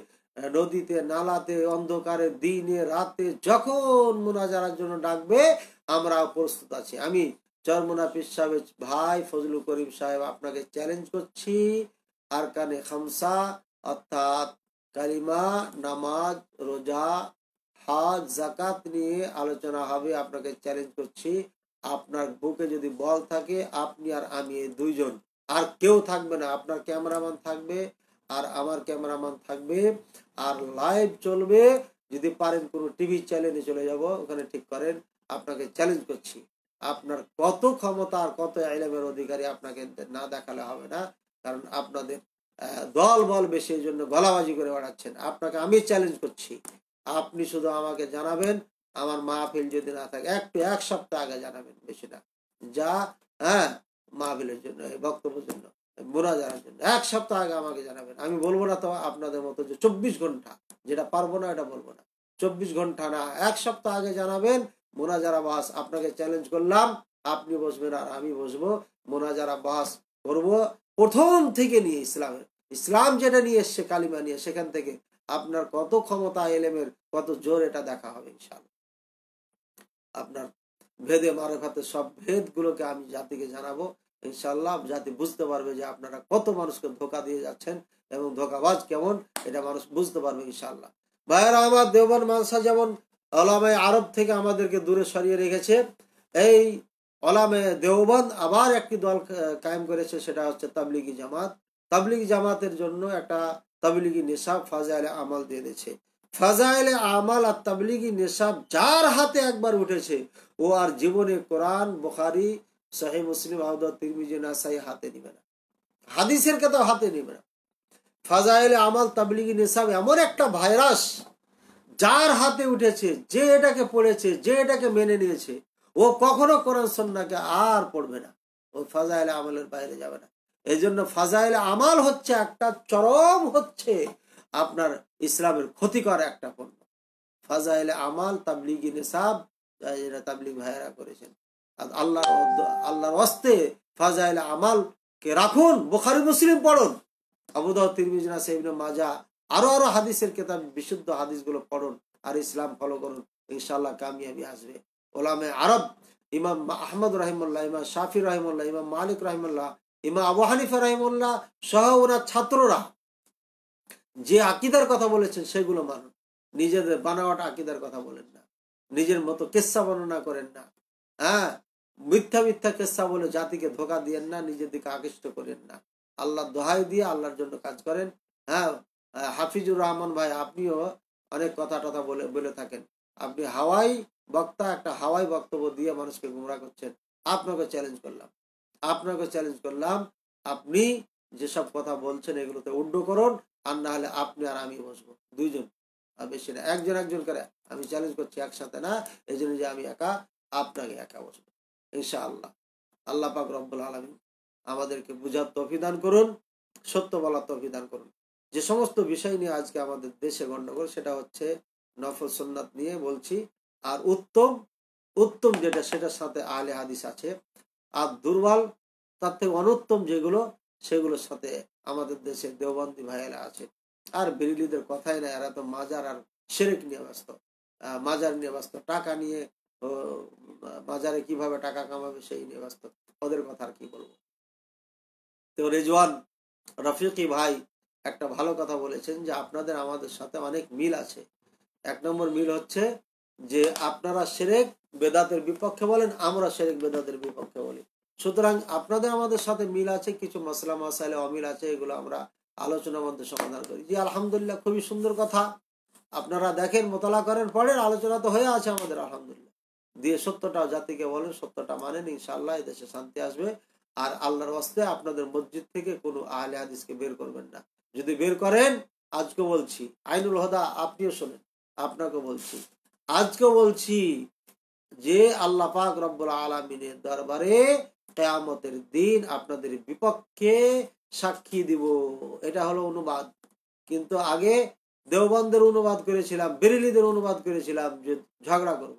নদীতে নালাতে অন্ধকারে দিনে রাতে যখন মোনাজারার জন্য ডাকবে আমরাও প্রস্তুত আছি আমি চরমনাফিস সাহেব ভাই ফজলু করিম সাহেব আপনাকে চ্যালেঞ্জ করছি আর কানে খামসা অর্থাৎ কালিমা নামাজ রোজা হাজ জাকাত নিয়ে আলোচনা হবে আপনাকে চ্যালেঞ্জ করছি আপনার বুকে যদি বল থাকে আপনি আর আমি এই দুইজন আর কেউ থাকবে না আপনার ক্যামেরাম্যান থাকবে আর আমার ক্যামেরাম্যান থাকবে আর লাইভ চলবে যদি পারেন কোনো টিভি চ্যানেলে চলে যাব ওখানে ঠিক করেন আপনাকে চ্যালেঞ্জ করছি আপনার কত ক্ষমতা আর কত আইলামের অধিকারী আপনাকে না দেখালে হবে না কারণ আপনাদের দল বল বেশি এই জন্য গলাবাজি করে বেড়াচ্ছেন আপনাকে আমি চ্যালেঞ্জ করছি আপনি শুধু আমাকে জানাবেন আমার মাহফিল যদি না থাকে একটু এক সপ্তাহ আগে জানাবেন বেশি না যা হ্যাঁ মাহফিলের জন্য বক্তব্যের জন্য বোনা জানার জন্য এক সপ্তাহ আগে আমাকে জানাবেন আমি বলবো না তো আপনাদের মতো যে চব্বিশ ঘন্টা যেটা পারবো না এটা বলবো না চব্বিশ ঘন্টা না এক সপ্তাহ আগে জানাবেন মোনাজারা বাস আপনাকে চ্যালেঞ্জ করলাম আপনি বসবেন আর আমি বসবো মোনাজারা বাস করব প্রথম থেকে নিয়ে ইসলামের ইসলাম যেটা নিয়ে এসছে কালিমা নিয়ে সেখান থেকে আপনার কত ক্ষমতা এলেমের কত জোর এটা দেখা হবে ইনশাল্লাহ আপনার ভেদে মারেফাতে সব ভেদগুলোকে আমি জাতিকে জানাবো ইনশাল্লাহ জাতি বুঝতে পারবে যে আপনারা কত মানুষকে ধোকা দিয়ে যাচ্ছেন এবং ধোকাবাজ কেমন এটা মানুষ বুঝতে পারবে ইনশাল্লাহ ভাইয়েরা আমার দেওবান মানসা যেমন আলামে আরব থেকে আমাদেরকে দূরে সরিয়ে রেখেছে এই অলামে দেওবন্দ আবার একটি দল কায়েম করেছে সেটা হচ্ছে তাবলিগি জামাত তাবলিগি জামাতের জন্য একটা তাবলিগি নেশাব ফাজাইলে আমাল দিয়ে দিয়েছে ফাজাইলে আমাল আর তাবলিগি নেশাব যার হাতে একবার উঠেছে ও আর জীবনে কোরআন বুখারি শাহী মুসলিম আহমদ হাতে নিবে না হাদিসের কথাও হাতে নিবে না ফাজাইলে আমাল তাবলিগি নেশাব এমন একটা ভাইরাস যার হাতে উঠেছে যে এটাকে পড়েছে যে এটাকে মেনে নিয়েছে ও কখনো কোরআন সন্নাকে আর পড়বে না ও ফাজাইল আমলের বাইরে যাবে না এই জন্য ফাজাইল আমাল হচ্ছে একটা চরম হচ্ছে আপনার ইসলামের ক্ষতিকর একটা পণ্য ফাজাইল আমাল তাবলিগি নেশাব যেটা তাবলিগ ভাইয়েরা করেছেন আল্লাহ আল্লাহর অস্তে ফাজাইল আমালকে রাখুন বোখারি মুসলিম পড়ুন আবুদাহ তিরমিজনা না মাজা আরো আরো হাদিসের কেতাব বিশুদ্ধ হাদিসগুলো পড়ুন আর ইসলাম ফলো করুন ইনশাল্লাহ কামিয়াবি আসবে ওলামে আরব ইমাম আহমদ রাহিমুল্লাহ ইমাম শাফি রহিমুল্লাহ ইমাম মালিক রহিমুল্লাহ ইমাম আবু হানিফা রহিমুল্লাহ সহ ওনার ছাত্ররা যে আকিদার কথা বলেছেন সেগুলো মানুন নিজেদের বানাওয়াট আকিদার কথা বলেন না নিজের মতো কেসা বর্ণনা করেন না হ্যাঁ মিথ্যা মিথ্যা কেসা বলে জাতিকে ধোকা দিয়েন না নিজের দিকে আকৃষ্ট করেন না আল্লাহ দোহাই দিয়ে আল্লাহর জন্য কাজ করেন হ্যাঁ হাফিজুর রহমান ভাই আপনিও অনেক কথা টথা বলে বলে থাকেন আপনি হাওয়াই বক্তা একটা হাওয়াই বক্তব্য দিয়ে মানুষকে গুমরা করছেন আপনাকে চ্যালেঞ্জ করলাম আপনাকে চ্যালেঞ্জ করলাম আপনি যেসব কথা বলছেন এগুলোতে উড্ড করুন আর না হলে আপনি আর আমি বসবো দুইজন আর বেশি না একজন একজন করে আমি চ্যালেঞ্জ করছি একসাথে না এই জন্য যে আমি একা আপনাকে একা বসবো ইনশা আল্লাহ আল্লাহ পাক রব্বুল আলমী আমাদেরকে বুঝার তফিদান করুন সত্য বলার তফিদান করুন যে সমস্ত বিষয় নিয়ে আজকে আমাদের দেশে গণ্ডগোল সেটা হচ্ছে নফল সন্ন্যাত নিয়ে বলছি আর উত্তম উত্তম যেটা সেটার সাথে আলে হাদিস আছে আর দুর্বল তার থেকে অনুত্তম যেগুলো সেগুলোর সাথে আমাদের দেশে দেওবন্দি ভাইয়েরা আছে আর বিরিলিদের কথাই না এরা তো মাজার আর সেরেক নিয়ে ব্যস্ত মাজার নিয়ে ব্যস্ত টাকা নিয়ে বাজারে কিভাবে টাকা কামাবে সেই নিয়ে ব্যস্ত ওদের কথা আর কি বলবো তো রেজওয়ান রফিকি ভাই একটা ভালো কথা বলেছেন যে আপনাদের আমাদের সাথে অনেক মিল আছে এক নম্বর মিল হচ্ছে যে আপনারা সেরেক বেদাতের বিপক্ষে বলেন আমরা সেরেক বেদাতের বিপক্ষে বলি সুতরাং আপনাদের আমাদের সাথে মিল আছে কিছু মশলা মশাইলে অমিল আছে এগুলো আমরা আলোচনার মধ্যে সমাধান করি জি আলহামদুলিল্লাহ খুবই সুন্দর কথা আপনারা দেখেন মোতলা করেন পরের আলোচনা তো হয়ে আছে আমাদের আলহামদুলিল্লাহ দিয়ে সত্যটা জাতিকে বলেন সত্যটা মানেন ইনশাল্লাহ দেশে শান্তি আসবে আর আল্লাহর অস্তে আপনাদের মসজিদ থেকে কোনো আহলে হাদিসকে বের করবেন না যদি বের করেন আজকে বলছি আইনুল হদা আপনিও শোনেন আপনাকে বলছি আজকে বলছি যে আল্লাহ পাক রব্বুল আলমিনের দরবারে কেয়ামতের দিন আপনাদের বিপক্ষে সাক্ষী দিব এটা হলো অনুবাদ কিন্তু আগে দেওবন্দের অনুবাদ করেছিলাম বেরিলিদের অনুবাদ করেছিলাম যে ঝগড়া করব।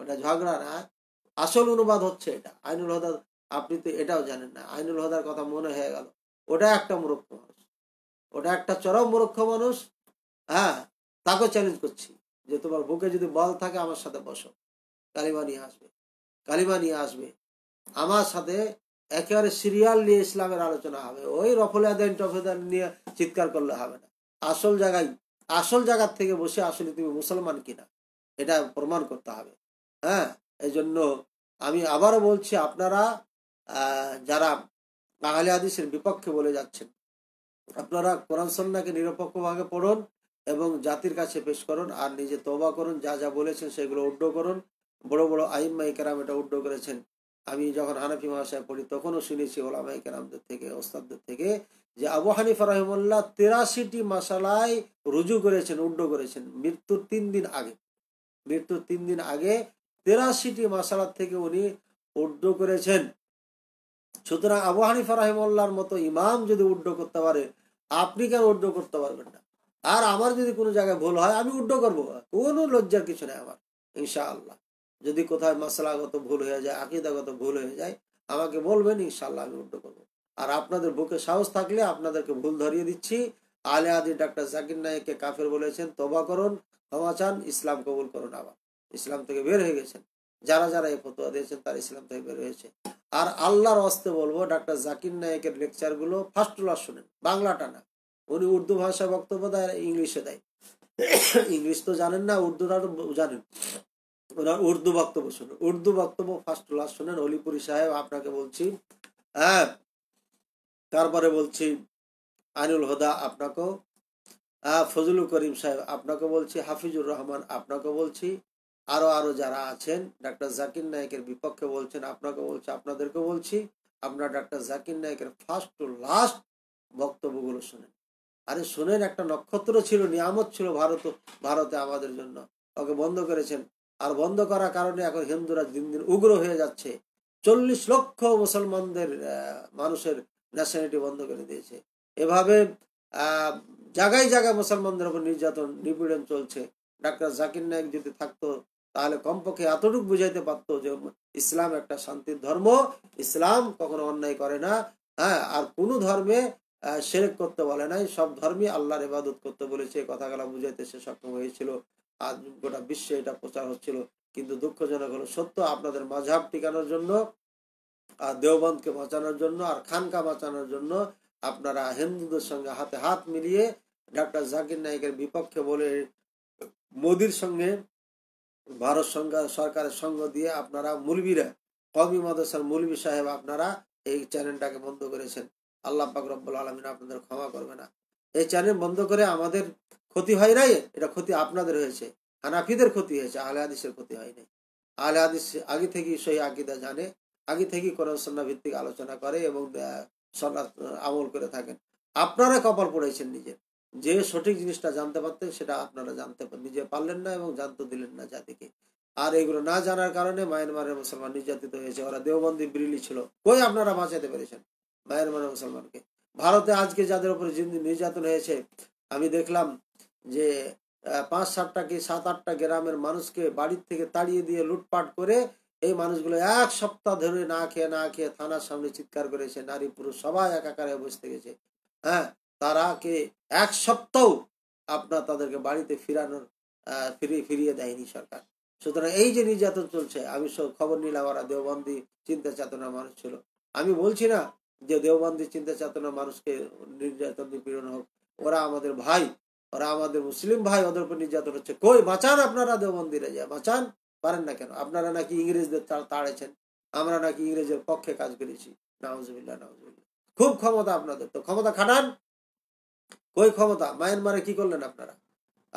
ওটা ঝগড়া না আসল অনুবাদ হচ্ছে এটা আইনুল হদা আপনি তো এটাও জানেন না আইনুল হদার কথা মনে হয়ে গেল ওটা একটা মুরক্ষ ওটা একটা চরম মূর্খ মানুষ হ্যাঁ তাকেও চ্যালেঞ্জ করছি যে তোমার বুকে যদি বল থাকে আমার সাথে বসো কালিমা নিয়ে আসবে কালিমা নিয়ে আসবে আমার সাথে একেবারে সিরিয়াল নিয়ে ইসলামের আলোচনা হবে ওই রফল টফেদান নিয়ে চিৎকার করলে হবে না আসল জায়গায় আসল জায়গার থেকে বসে আসলে তুমি মুসলমান কিনা এটা প্রমাণ করতে হবে হ্যাঁ এই জন্য আমি আবারও বলছি আপনারা যারা বাঙালি আদিসের বিপক্ষে বলে যাচ্ছেন আপনারা কোরআন সন্নাকে নিরপেক্ষভাবে পড়ুন এবং জাতির কাছে পেশ করুন আর নিজে তবা করুন যা যা বলেছেন সেগুলো উড্ড করুন বড় বড় আইম মাইকেরাম এটা উড্ড করেছেন আমি যখন হানাফি মহাশয় পড়ি তখনও শুনেছি ওলা মাইকেরামদের থেকে ওস্তাদদের থেকে যে আবু হানিফা রহমুল্লাহ তেরাশিটি মশালায় রুজু করেছেন উড্ড করেছেন মৃত্যুর তিন দিন আগে মৃত্যুর তিন দিন আগে তেরাশিটি মশালার থেকে উনি উড্ড করেছেন সুতরাং আবু হানিফা রাহিমুল্লাহর মতো ইমাম যদি উড্ড করতে পারে আপনি কেন উড্ড করতে পারবেন না আর আমার যদি কোনো জায়গায় ভুল হয় আমি উড্ড করব কোনো লজ্জার কিছু নেই আমার ইনশা আল্লাহ যদি কোথায় মশলাগত ভুল হয়ে যায় আকিদাগত ভুল হয়ে যায় আমাকে বলবেন ইনশাল্লাহ আমি উড্ড করবো আর আপনাদের বুকে সাহস থাকলে আপনাদেরকে ভুল ধরিয়ে দিচ্ছি আলে আদি ডাক্তার জাকির নায়ককে কাফের বলেছেন তবা করুন ক্ষমা চান ইসলাম কবুল করুন আবার ইসলাম থেকে বের হয়ে গেছেন যারা যারা এই ফতোয়া দিয়েছেন তারা ইসলাম থেকে বের হয়েছে আর আল্লাহর অস্তে বলবো ডাক্তার জাকির নায়কের লেকচারগুলো ফার্স্ট ক্লাস শোনেন বাংলাটা না উনি উর্দু ভাষায় বক্তব্য দেয় ইংলিশে দেয় ইংলিশ তো জানেন না উর্দুটা তো জানেন ওরা উর্দু বক্তব্য শোনেন উর্দু বক্তব্য ফার্স্ট ক্লাস শোনেন অলিপুরি সাহেব আপনাকে বলছি হ্যাঁ তারপরে বলছি আনুল হুদা আপনাকেও হ্যাঁ, ফজলুল করিম সাহেব আপনাকে বলছি হাফিজুর রহমান আপনাকে বলছি আরো আরো যারা আছেন ডাক্তার জাকির নায়কের বিপক্ষে বলছেন আপনাকে বলছে আপনাদেরকে বলছি আপনারা ডাক্তার জাকির নায়কের ফার্স্ট টু লাস্ট বক্তব্যগুলো শোনেন আরে শোনেন একটা নক্ষত্র ছিল নিয়ামত ছিল ভারত ভারতে আমাদের জন্য ওকে বন্ধ করেছেন আর বন্ধ করার কারণে এখন হিন্দুরা দিন দিন উগ্র হয়ে যাচ্ছে চল্লিশ লক্ষ মুসলমানদের মানুষের ন্যাশনালিটি বন্ধ করে দিয়েছে এভাবে জায়গায় জায়গায় মুসলমানদের ওপর নির্যাতন নিপীড়ন চলছে ডাক্তার জাকির নায়ক যদি থাকতো তাহলে কমপক্ষে এতটুকু বুঝাইতে পারত যে ইসলাম একটা শান্তির ধর্ম ইসলাম কখনো অন্যায় করে না হ্যাঁ আর কোনো ধর্মে সেরেক করতে বলে নাই সব ধর্মই আল্লাহর ইবাদত করতে বলেছে এই কথাগুলো বুঝাইতে সে সক্ষম হয়েছিল আর গোটা বিশ্বে এটা প্রচার হচ্ছিল কিন্তু দুঃখজনক হলো সত্য আপনাদের মাঝাব টিকানোর জন্য আর দেওবন্ধকে বাঁচানোর জন্য আর খানকা বাঁচানোর জন্য আপনারা হিন্দুদের সঙ্গে হাতে হাত মিলিয়ে ডাক্তার জাকির নায়কের বিপক্ষে বলে মোদির সঙ্গে ভারত সঙ্গ সরকারের সঙ্গ দিয়ে আপনারা মুলবিরা কমি মাদ্রাসার মুলবি সাহেব আপনারা এই চ্যানেলটাকে বন্ধ করেছেন আল্লাহ পাক রব্বুল আলমিন আপনাদের ক্ষমা করবে না এই চ্যানেল বন্ধ করে আমাদের ক্ষতি হয় নাই এটা ক্ষতি আপনাদের হয়েছে হানাফিদের ক্ষতি হয়েছে আহলে হাদিসের ক্ষতি হয় নাই আহলে হাদিস আগে থেকেই সেই আকিদা জানে আগে থেকেই কোরআন সন্না ভিত্তিক আলোচনা করে এবং আমল করে থাকেন আপনারা কপাল পড়েছেন নিজের যে সঠিক জিনিসটা জানতে পারতেন সেটা আপনারা জানতে নিজে পারলেন না এবং জানতে দিলেন না জাতিকে আর এগুলো না জানার কারণে মায়ানমারের মুসলমান নির্যাতিত হয়েছে ওরা দেওবন্দি বিরিলি ছিল কই আপনারা বাঁচাতে পেরেছেন মায়ানমারের মুসলমানকে ভারতে আজকে যাদের উপরে নির্যাতন হয়েছে আমি দেখলাম যে পাঁচ সাতটা কি সাত আটটা গ্রামের মানুষকে বাড়ির থেকে তাড়িয়ে দিয়ে লুটপাট করে এই মানুষগুলো এক সপ্তাহ ধরে না খেয়ে না খেয়ে থানার সামনে চিৎকার করেছে নারী পুরুষ সবাই একাকারে বসতে গেছে হ্যাঁ তারাকে এক সপ্তাহ আপনার তাদেরকে বাড়িতে ফিরানোর ফিরিয়ে ফিরিয়ে দেয়নি সরকার সুতরাং এই যে নির্যাতন চলছে আমি সব খবর নিলাম ওরা দেওবন্দি চিন্তা চেতনার মানুষ ছিল আমি বলছি না যে দেওবন্দি চিন্তা চেতনার মানুষকে নির্যাতন নিপীড়ন হোক ওরা আমাদের ভাই ওরা আমাদের মুসলিম ভাই ওদের উপর নির্যাতন হচ্ছে কই বাঁচান আপনারা দেওবন্দিরা যা বাঁচান পারেন না কেন আপনারা নাকি ইংরেজদের তাড়েছেন আমরা নাকি ইংরেজের পক্ষে কাজ করেছি নাউজবিল্লা নাউজবিল্লা খুব ক্ষমতা আপনাদের তো ক্ষমতা খাটান কই ক্ষমতা মায়ানমারে কি করলেন আপনারা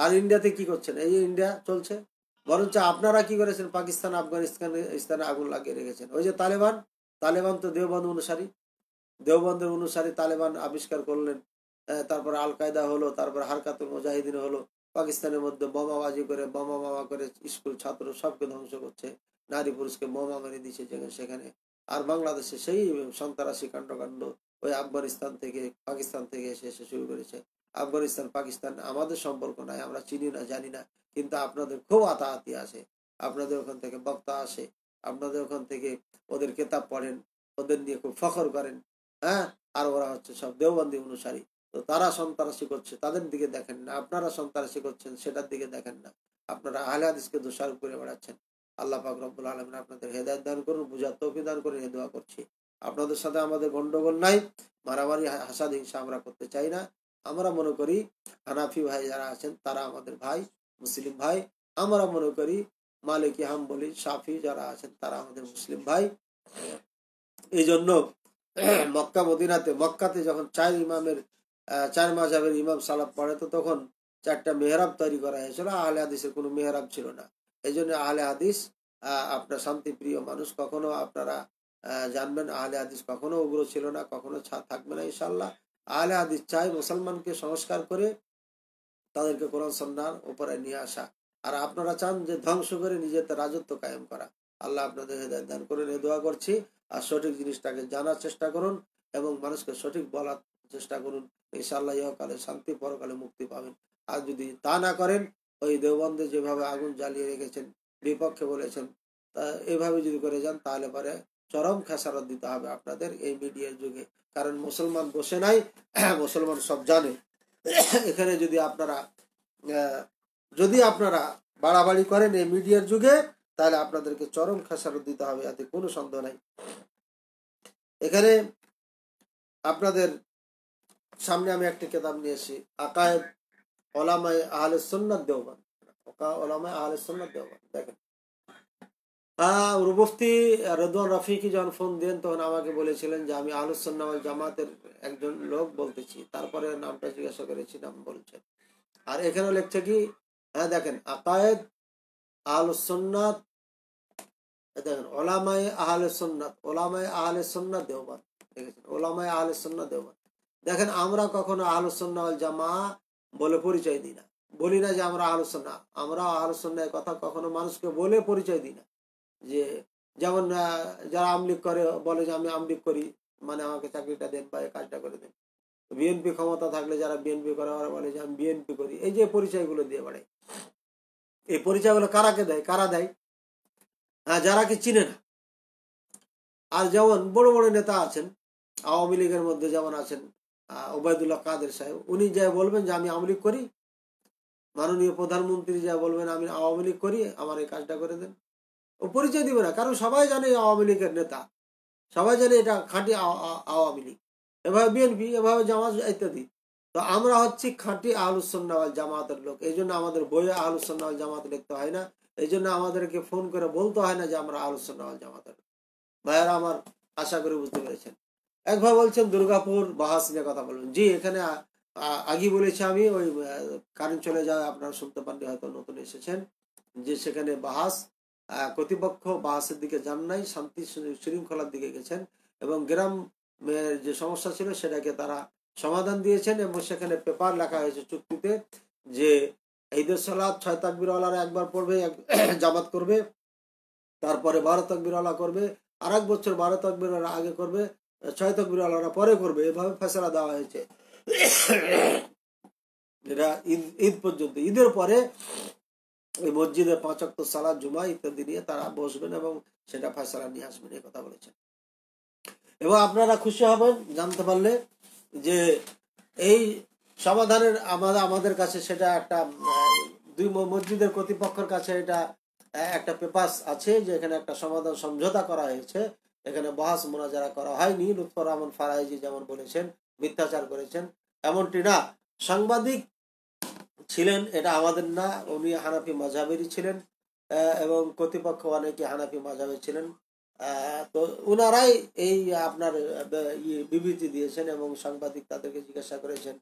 আর ইন্ডিয়াতে কি করছেন এই ইন্ডিয়া চলছে বরঞ্চ আপনারা কি করেছেন পাকিস্তান আফগানিস্তান ইস্তানে আগুন লাগিয়ে রেখেছেন ওই যে তালেবান তালেবান তো দেওবান অনুসারী দেওবন্ধের অনুসারী তালেবান আবিষ্কার করলেন তারপর আল কায়দা হলো তারপর হারকাতুল মুজাহিদিন হলো পাকিস্তানের মধ্যে বোমাবাজি করে বোমা মামা করে স্কুল ছাত্র সবকে ধ্বংস করছে নারী পুরুষকে বোমা মেরে দিচ্ছে যেখানে সেখানে আর বাংলাদেশে সেই সন্ত্রাসী কাণ্ডকাণ্ড ওই আফগানিস্তান থেকে পাকিস্তান থেকে এসে এসে শুরু করেছে আফগানিস্তান পাকিস্তান আমাদের সম্পর্ক নাই আমরা চিনি না জানি না কিন্তু আপনাদের খুব আতাহাতি আসে আপনাদের ওখান থেকে বক্তা আসে আপনাদের ওখান থেকে ওদের কেতাব পড়েন ওদের নিয়ে খুব ফখর করেন হ্যাঁ আর ওরা হচ্ছে সব দেওবন্দি অনুসারী তো তারা সন্ত্রাসী করছে তাদের দিকে দেখেন না আপনারা সন্ত্রাসী করছেন সেটার দিকে দেখেন না আপনারা আহলে দোষারোপ করে বেড়াচ্ছেন আল্লাহ পাক রব্বুল আলমিন আপনাদের হেদায়ত দান করুন বুঝার তৌফি দান করুন হেদোয়া করছি আপনাদের সাথে আমাদের গণ্ডগোল নাই মারামারি হাসাদ হিংসা আমরা করতে চাই না আমরা মনে করি হানাফি ভাই যারা আছেন তারা আমাদের ভাই মুসলিম ভাই আমরা মনে করি মালিক হাম বলি সাফি যারা আছেন তারা আমাদের মুসলিম ভাই এই জন্য *clears throat* মক্কা মদিনাতে মক্কাতে যখন চার ইমামের চার মাঝাবের ইমাম সালাদ পড়ে তো তখন চারটা মেহরাব তৈরি করা হয়েছিল আহলে হাদিসের কোনো মেহরাব ছিল না এই জন্য আহলে হাদিস আপনার শান্তিপ্রিয় মানুষ কখনো আপনারা জানবেন আহলে আদিস কখনো উগ্র ছিল না কখনো থাকবে না ইনশাল্লাহ আহলে আদিস চাই মুসলমানকে সংস্কার করে তাদেরকে কোরআন সন্ন্যার উপরে নিয়ে আসা আর আপনারা চান যে ধ্বংস করে নিজের রাজত্ব কায়েম করা আল্লাহ আপনাদের হেদায় দান করে এ দোয়া করছি আর সঠিক জিনিসটাকে জানার চেষ্টা করুন এবং মানুষকে সঠিক বলার চেষ্টা করুন ইনশাল্লাহ ইহকালে শান্তি পরকালে মুক্তি পাবেন আর যদি তা না করেন ওই দেবন্দে যেভাবে আগুন জ্বালিয়ে রেখেছেন বিপক্ষে বলেছেন তা এভাবে যদি করে যান তাহলে পরে চরম খেসারত দিতে হবে আপনাদের এই মিডিয়ার যুগে কারণ মুসলমান বসে নাই *clears throat* মুসলমান সব জানে *clears throat* এখানে যদি আপনারা যদি আপনারা বাড়াবাড়ি করেন এই মিডিয়ার যুগে তাহলে আপনাদেরকে চরম খেসারত দিতে হবে এতে কোনো সন্দেহ নাই এখানে আপনাদের সামনে আমি একটি কেতাব নিয়েছি আকায়েব ওলামায় আহলে সন্ন্যাদ দেওবান ওলামায় আহলে সন্ন্যাদ দেওবান দেখেন রুবফতি রেদওয়ান রাফিকি যখন ফোন দেন তখন আমাকে বলেছিলেন যে আমি আহলুসন্নাওয়াল জামাতের একজন লোক বলতেছি তারপরে নামটা জিজ্ঞাসা করেছি নাম বলছেন আর এখানেও লেখছে কি হ্যাঁ দেখেন আকায়েদ আহলুসন্নাত দেখেন ওলামাই আহলে সন্ন্যাত ওলামায় আহলে সন্ন্যাত দেওবান দেখেছেন ওলামায় আহলে সন্ন্যাত দেওবান দেখেন আমরা কখনো আহলুসন্না জামা বলে পরিচয় দিই না বলি না যে আমরা আহলুসন্না আমরা আহলুসন্না কথা কখনো মানুষকে বলে পরিচয় দিই না যে যেমন যারা আমলিগ করে বলে যে আমি আমলিগ করি মানে আমাকে চাকরিটা দেন বা এই কাজটা করে দেন বিএনপি ক্ষমতা থাকলে যারা বিএনপি করে ওরা বলে যে আমি বিএনপি করি এই যে পরিচয়গুলো দিয়ে বেড়ায় এই পরিচয়গুলো কারাকে দেয় কারা দেয় হ্যাঁ যারা কি চিনে না আর যেমন বড় বড় নেতা আছেন আওয়ামী লীগের মধ্যে যেমন আছেন ওবায়দুল্লাহ কাদের সাহেব উনি যা বলবেন যে আমি আওয়ামী লীগ করি মাননীয় প্রধানমন্ত্রী যা বলবেন আমি আওয়ামী লীগ করি আমার এই কাজটা করে দেন ও পরিচয় দিবে না কারণ সবাই জানে আওয়ামী লীগের নেতা সবাই জানে এটা খাঁটি আওয়ামী লীগ এভাবে বিএনপি এভাবে জামাত ইত্যাদি তো আমরা হচ্ছি খাঁটি আহলুসন্নাওয়াল জামাতের লোক এই জন্য আমাদের বইয়ে আহলুসন্নাওয়াল জামাত লিখতে হয় না এই জন্য আমাদেরকে ফোন করে বলতে হয় না যে আমরা আহলুসন্নাওয়াল জামাতের ভাইয়ারা আমার আশা করে বুঝতে পেরেছেন একবার বলছেন দুর্গাপুর বাহাস নিয়ে কথা বলুন জি এখানে আগে বলেছি আমি ওই কারেন্ট চলে যাওয়া আপনারা শুনতে পারলে হয়তো নতুন এসেছেন যে সেখানে বাহাস কর্তৃপক্ষ বাহাসের দিকে যান নাই শান্তি শৃঙ্খলার দিকে গেছেন এবং গ্রামের যে সমস্যা ছিল সেটাকে তারা সমাধান দিয়েছেন এবং সেখানে পেপার লেখা হয়েছে চুক্তিতে যে ঈদের সালাদ ছয় তাকবিরওয়ালারা একবার পড়বে *clears throat* জামাত করবে তারপরে বারো তাকবিরওয়ালা করবে আর এক বছর বারো তাকবিরওয়ালা আগে করবে ছয় তাকবিরওয়ালারা পরে করবে এভাবে ফেসলা দেওয়া হয়েছে *clears throat* এটা ঈদ ঈদ পর্যন্ত ঈদের পরে এই মসজিদে অক্ত সালাদ জুমা ইত্যাদি নিয়ে তারা বসবেন এবং সেটা ফয়সালা নিয়ে আসবেন এই কথা বলেছেন এবং আপনারা খুশি হবেন জানতে পারলে যে এই সমাধানের আমাদের আমাদের কাছে সেটা একটা দুই মসজিদের কর্তৃপক্ষের কাছে এটা একটা পেপার আছে যে এখানে একটা সমাধান সমঝোতা করা হয়েছে এখানে বহাস মোনাজারা করা হয়নি লুৎফর রহমান ফারাইজি যেমন বলেছেন মিথ্যাচার করেছেন এমনটি না সাংবাদিক ছিলেন এটা আমাদের না উনি হানাফি মাঝাবেরই ছিলেন এবং কর্তৃপক্ষ অনেকে হানাফি মাঝাবে ছিলেন তো ওনারাই এই আপনার বিবৃতি দিয়েছেন এবং সাংবাদিক তাদেরকে জিজ্ঞাসা করেছেন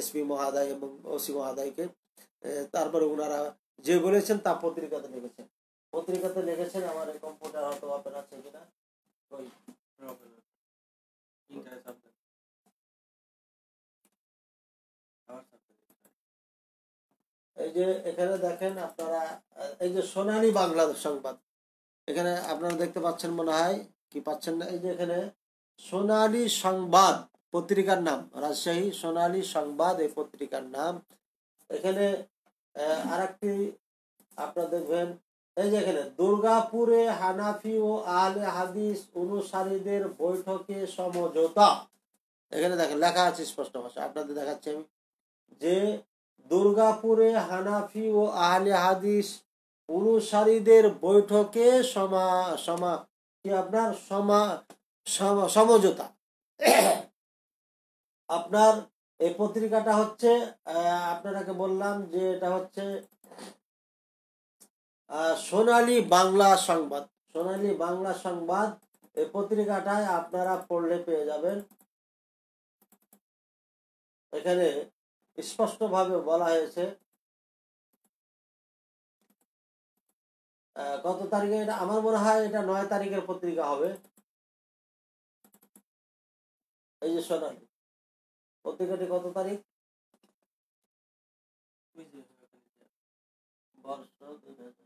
এসপি মহাদায় এবং ওসি মহাদায়কে তারপরে ওনারা যে বলেছেন তা পত্রিকাতে লিখেছেন পত্রিকাতে লিখেছেন আমার কম্পিউটার হয়তো আপনার আছে কিনা ওই এই যে এখানে দেখেন আপনারা এই যে সোনালী বাংলাদেশ সংবাদ এখানে আপনারা দেখতে পাচ্ছেন মনে হয় কি পাচ্ছেন না এই যে এখানে সোনালী সংবাদ পত্রিকার নাম রাজশাহী সোনালী সংবাদ এই পত্রিকার নাম এখানে আর একটি আপনারা দেখবেন এই যে এখানে দুর্গাপুরে হানাফি ও আলে হাদিস অনুসারীদের বৈঠকে সমঝোতা এখানে দেখেন লেখা আছে স্পষ্ট ভাষা আপনাদের দেখাচ্ছি আমি যে দুর্গাপুরে হানাফি ও আহলে হাদিস অনুসারীদের বৈঠকে সমা সমা কি আপনার সমা সমঝোতা আপনার এই পত্রিকাটা হচ্ছে আপনারাকে বললাম যে এটা হচ্ছে সোনালী বাংলা সংবাদ সোনালী বাংলা সংবাদ এই পত্রিকাটায় আপনারা পড়লে পেয়ে যাবেন এখানে স্পষ্টভাবে বলা হয়েছে কত তারিখে এটা আমার মনে হয় এটা নয় তারিখের পত্রিকা হবে এই যে শোনান পত্রিকাটি কত তারিখ বর্ষ হাজার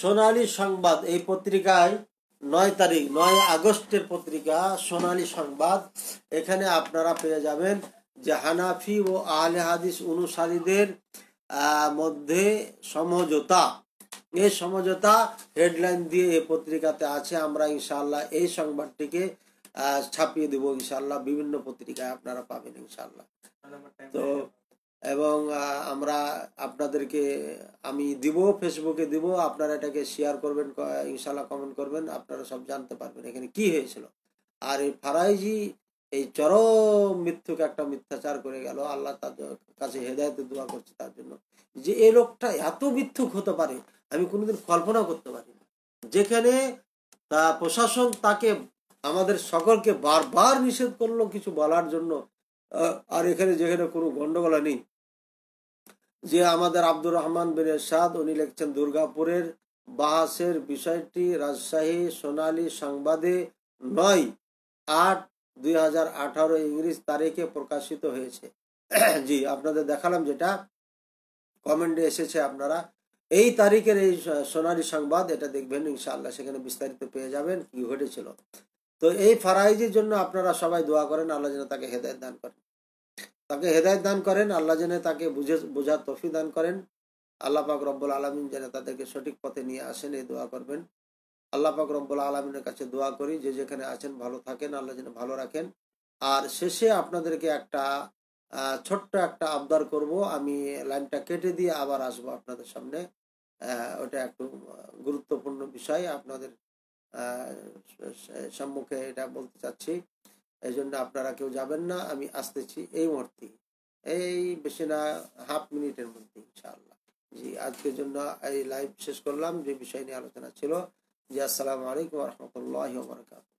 সোনালী সংবাদ এই পত্রিকায় নয় তারিখ নয় আগস্টের পত্রিকা সোনালী সংবাদ এখানে আপনারা পেয়ে যাবেন যে হানাফি ও আহলে হাদিস অনুসারীদের মধ্যে সমঝোতা এই সমঝোতা হেডলাইন দিয়ে এই পত্রিকাতে আছে আমরা ইনশাল্লাহ এই সংবাদটিকে ছাপিয়ে দেবো ইনশাল্লাহ বিভিন্ন পত্রিকায় আপনারা পাবেন ইনশাল্লাহ তো এবং আমরা আপনাদেরকে আমি দিব ফেসবুকে দিব আপনারা এটাকে শেয়ার করবেন ইনশাল্লাহ কমেন্ট করবেন আপনারা সব জানতে পারবেন এখানে কি হয়েছিল আর এই ফারাইজি এই চরম মৃত্যুকে একটা মিথ্যাচার করে গেল আল্লাহ তার কাছে হেদায়তে দোয়া করছে তার জন্য যে এই লোকটা এত মিথ্যুক হতে পারে আমি কোনোদিন কল্পনা করতে পারি যেখানে তা প্রশাসন তাকে আমাদের সকলকে বারবার নিষেধ করলো কিছু বলার জন্য আর এখানে যেখানে কোনো গন্ডগোলা নেই যে আমাদের আব্দুর রহমান বিন এরশাদ উনি লিখছেন দুর্গাপুরের বাহাসের বিষয়টি রাজশাহী সোনালী সংবাদে নয় আট দুই হাজার আঠারো ইংরেজ তারিখে প্রকাশিত হয়েছে *clears throat* জি আপনাদের দেখালাম যেটা কমেন্টে এসেছে আপনারা এই তারিখের এই সোনালি সংবাদ এটা দেখবেন ইনশাআল্লাহ সেখানে বিস্তারিত পেয়ে যাবেন কি ঘটেছিল তো এই ফারাইজির জন্য আপনারা সবাই দোয়া করেন আল্লাহ যেন তাকে হেদায়ত দান করেন তাকে হেদায়ত দান করেন আল্লাহ যেন তাকে বুঝে বোঝার তফি দান করেন আল্লাহ পাক রব্বুল আলমিন যেন তাদেরকে সঠিক পথে নিয়ে আসেন এই দোয়া করবেন আল্লাহ পাক রব্বুল আলমিনের কাছে দোয়া করি যে যেখানে আছেন ভালো থাকেন আল্লাহ যেন ভালো রাখেন আর শেষে আপনাদেরকে একটা ছোট্ট একটা আবদার করব আমি লাইনটা কেটে দিয়ে আবার আসবো আপনাদের সামনে ওটা একটু গুরুত্বপূর্ণ বিষয় আপনাদের সম্মুখে এটা বলতে চাচ্ছি এই জন্য আপনারা কেউ যাবেন না আমি আসতেছি এই মুহূর্তে এই বেশি না হাফ মিনিটের মধ্যে ইনশাআল্লাহ জি আজকের জন্য এই লাইভ শেষ করলাম যে বিষয় নিয়ে আলোচনা ছিল জি আসসালামু আলাইকুম রহমতুল্লাহ বরকাত